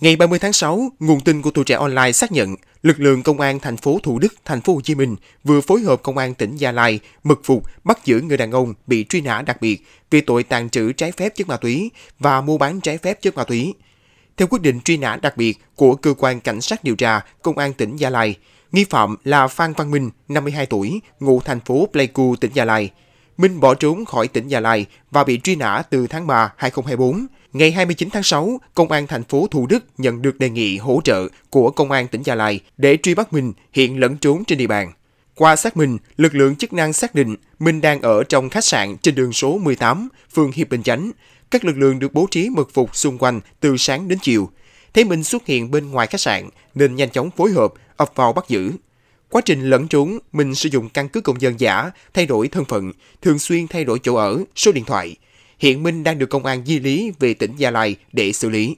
Ngày 30 tháng 6, nguồn tin của tuổi trẻ online xác nhận lực lượng công an thành phố Thủ Đức, thành phố Hồ Chí Minh vừa phối hợp công an tỉnh Gia Lai mật phục bắt giữ người đàn ông bị truy nã đặc biệt vì tội tàn trữ trái phép chất ma túy và mua bán trái phép chất ma túy. Theo quyết định truy nã đặc biệt của cơ quan cảnh sát điều tra công an tỉnh Gia Lai, nghi phạm là Phan Văn Minh, 52 tuổi, ngụ thành phố Pleiku, tỉnh Gia Lai. Minh bỏ trốn khỏi tỉnh Gia Lai và bị truy nã từ tháng 3 2024. Ngày 29 tháng 6, Công an thành phố Thủ Đức nhận được đề nghị hỗ trợ của Công an tỉnh Gia Lai để truy bắt Minh hiện lẫn trốn trên địa bàn. Qua xác minh, lực lượng chức năng xác định Minh đang ở trong khách sạn trên đường số 18, phường Hiệp Bình Chánh. Các lực lượng được bố trí mật phục xung quanh từ sáng đến chiều. Thấy Minh xuất hiện bên ngoài khách sạn nên nhanh chóng phối hợp, ập vào bắt giữ. Quá trình lẫn trốn, mình sử dụng căn cứ công dân giả, thay đổi thân phận, thường xuyên thay đổi chỗ ở, số điện thoại. Hiện Minh đang được công an di lý về tỉnh Gia Lai để xử lý.